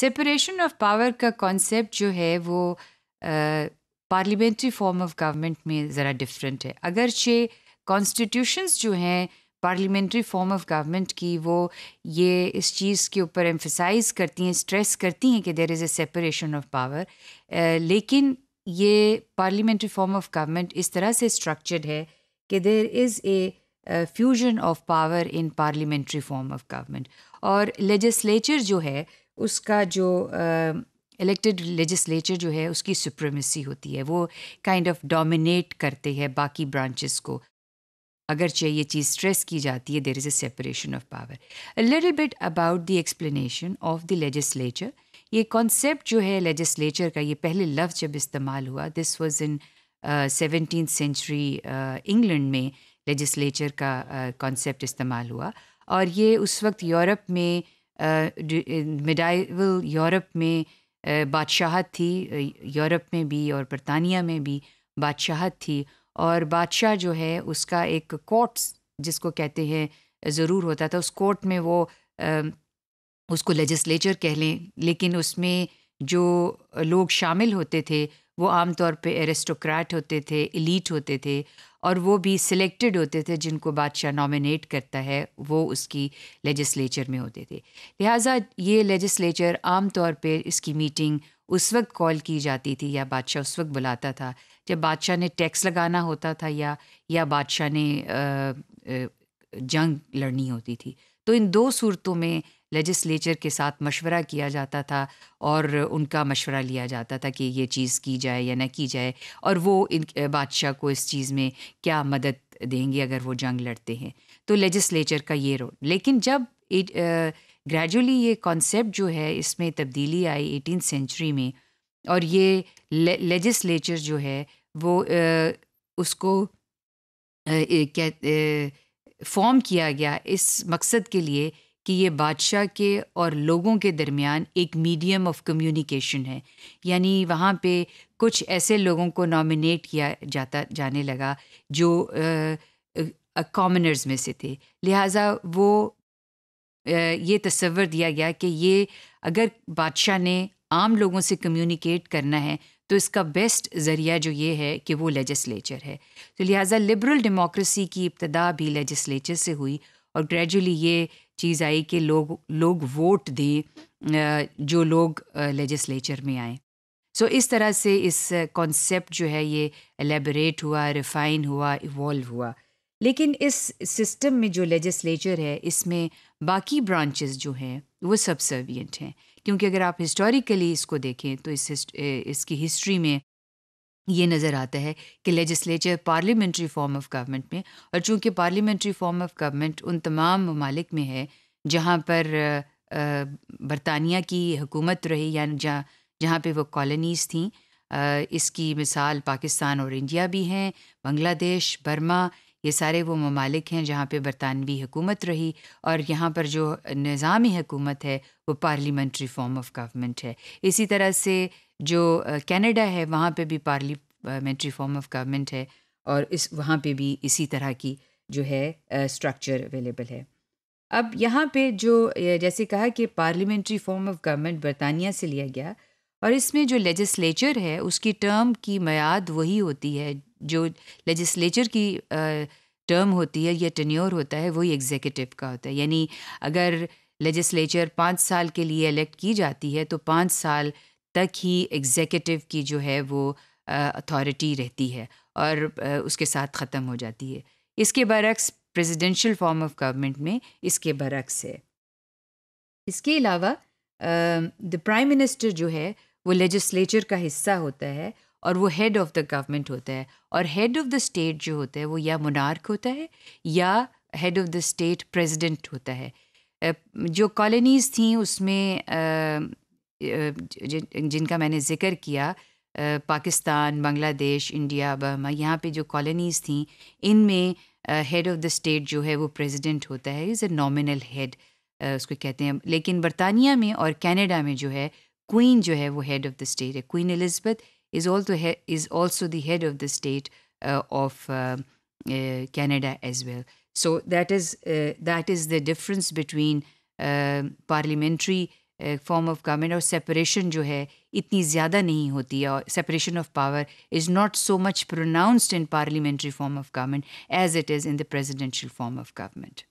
separation of power का concept जो है वो पार्लियामेंट्री फॉर्म ऑफ गवर्नमेंट में ज़रा डिफरेंट है अगरचे कॉन्स्टिट्यूशंस जो हैं पार्लियामेंट्री फॉर्म ऑफ गवर्नमेंट की वो ये इस चीज़ के ऊपर एम्फिसाइज करती हैं स्ट्रेस करती हैं कि there is a separation of power लेकिन ये पार्लियामेंट्री फॉर्म ऑफ गवर्नमेंट इस तरह से स्ट्रक्चर्ड है कि there is a fusion of power in parliamentary form of government और लेजिस्लेचर जो है उसका जो इलेक्टेड लेजिस्लेचर जो है उसकी सुप्रीमेसी होती है वो काइंड ऑफ डोमिनेट करते हैं बाकी ब्रांचेस को अगरचे ये चीज़ स्ट्रेस की जाती है there is a separation of power little bit about the explanation of the legislature ये कॉन्सेप्ट जो है लेजिस्लेचर का ये पहले लफ्ज़ जब इस्तेमाल हुआ this was in seventeen century England में लेजिस्लेचर का कॉन्सेप्ट uh, इस्तेमाल हुआ और ये उस वक्त यूरोप में uh, मिडाइवल यूरोप में बादशाहत थी यूरोप में भी और बरतानिया में भी बादशाहत थी और बादशाह जो है उसका एक कोर्ट्स जिसको कहते हैं ज़रूर होता था उस कोर्ट में वो उसको लेजिस्लेचर कह लें लेकिन उसमें जो लोग शामिल होते थे वो आम तौर पे एरिस्टोक्रेट होते थे इलीट होते थे और वो भी सिलेक्टेड होते थे जिनको बादशाह नॉमिनेट करता है वो उसकी लेजिस्लेचर में होते थे लिहाजा ये लेजिस्लेचर तौर पे इसकी मीटिंग उस वक्त कॉल की जाती थी या बादशाह उस वक्त बुलाता था जब बादशाह ने टैक्स लगाना होता था या या बादशाह ने जंग लड़नी होती थी तो इन दो सूरतों में लेजिस्लेचर के साथ मशवरा किया जाता था और उनका मशवरा लिया जाता था कि ये चीज़ की जाए या न की जाए और वो इन बादशाह को इस चीज़ में क्या मदद देंगे अगर वो जंग लड़ते हैं तो लेजिस्लेचर का ये रोल लेकिन जब ग्रेजुअली ये कॉन्सेप्ट जो है इसमें तब्दीली आई एटीन सेंचुरी में और ये लेजिस्लेचर जो है वो आ, उसको आ, क्या फॉर्म किया गया इस मकसद के लिए कि ये बादशाह के और लोगों के दरमियान एक मीडियम ऑफ कम्युनिकेशन है यानी वहाँ पे कुछ ऐसे लोगों को नॉमिनेट किया जाता जाने लगा जो कॉमनर्स में से थे लिहाजा वो आ, ये तस्वर दिया गया कि ये अगर बादशाह ने आम लोगों से कम्युनिकेट करना है तो इसका बेस्ट ज़रिया जो ये है कि वो लेजिस्लेचर है तो लिहाजा लिबरल डेमोक्रेसी की इब्तदा भी लेजिस्लेचर से हुई और ग्रेजुअली ये चीज़ आई कि लोग लोग वोट दें जो लोग लेजिस्लेचर में आए सो so, इस तरह से इस कॉन्सेप्ट जो है ये एलेबरेट हुआ रिफाइन हुआ इवॉल्व हुआ लेकिन इस सिस्टम में जो लेजिस्लेचर है इसमें बाकी ब्रांचेस जो हैं वो सब सर्वियंट हैं क्योंकि अगर आप हिस्टोरिकली इसको देखें तो इस इसकी हिस्ट्री में ये नज़र आता है कि legislature parliamentary form of government में और चूँकि पार्लियामेंट्री फॉर्म ऑफ गवर्नमेंट उन तमाम ममालिक में है जहाँ पर बरतानिया की हुकूमत रही या जहाँ जहाँ पर वो कॉलोनीज़ आ, इसकी मिसाल पाकिस्तान और इंडिया भी हैं बांग्लादेश बर्मा ये सारे वो ममालिक हैं जहाँ पर बरतानवी हुकूमत रही और यहाँ पर जो निज़ामी हुकूमत है वो पार्लियामेंट्री फॉर्म ऑफ गवर्नमेंट है इसी तरह से जो कनाडा है वहाँ पे भी पार्लियामेंट्री फॉर्म ऑफ गवर्नमेंट है और इस वहाँ पे भी इसी तरह की जो है स्ट्रक्चर अवेलेबल है अब यहाँ पे जो जैसे कहा कि पार्लियामेंट्री फॉर्म ऑफ गवर्नमेंट बरतानिया से लिया गया और इसमें जो लेजिस्लेचर है उसकी टर्म की मैद वही होती है जो लेजिस्लेचर की टर्म होती है या टेन्योर होता है वही एग्जीक्यूटिव का होता है यानी अगर लेजिस्लेचर पाँच साल के लिए इलेक्ट की जाती है तो पाँच साल तक ही एग्जेक्टिव की जो है वो अथॉरिटी रहती है और उसके साथ ख़त्म हो जाती है इसके बरक्स प्रेसिडेंशियल फॉर्म ऑफ गवर्नमेंट में इसके बरक्स है इसके अलावा द प्राइम मिनिस्टर जो है वो लेजिस्लेचर का हिस्सा होता है और वो हेड ऑफ़ द गवर्नमेंट होता है और हेड ऑफ़ द स्टेट जो होता है वो या मुनार्क होता है या head of the state president होता है जो कॉलोनीज़ थी उसमें जिन जिनका मैंने ज़िक्र किया पाकिस्तान बांग्लादेश इंडिया बर्मा यहाँ पे जो कॉलोनीज़ इन इनमें हेड ऑफ़ द स्टेट जो है वो प्रेसिडेंट होता है इज़ ए नॉमिनल हेड उसको कहते हैं लेकिन बरतानिया में और कनाडा में जो है क्वीन जो है वो हेड ऑफ़ द स्टेट है queen Elizabeth is also is also head of the state of Canada as well so that is that is the difference between parliamentary form of government और separation जो है इतनी ज़्यादा नहीं होती है और separation of power is not so much pronounced in parliamentary form of government as it is in the presidential form of government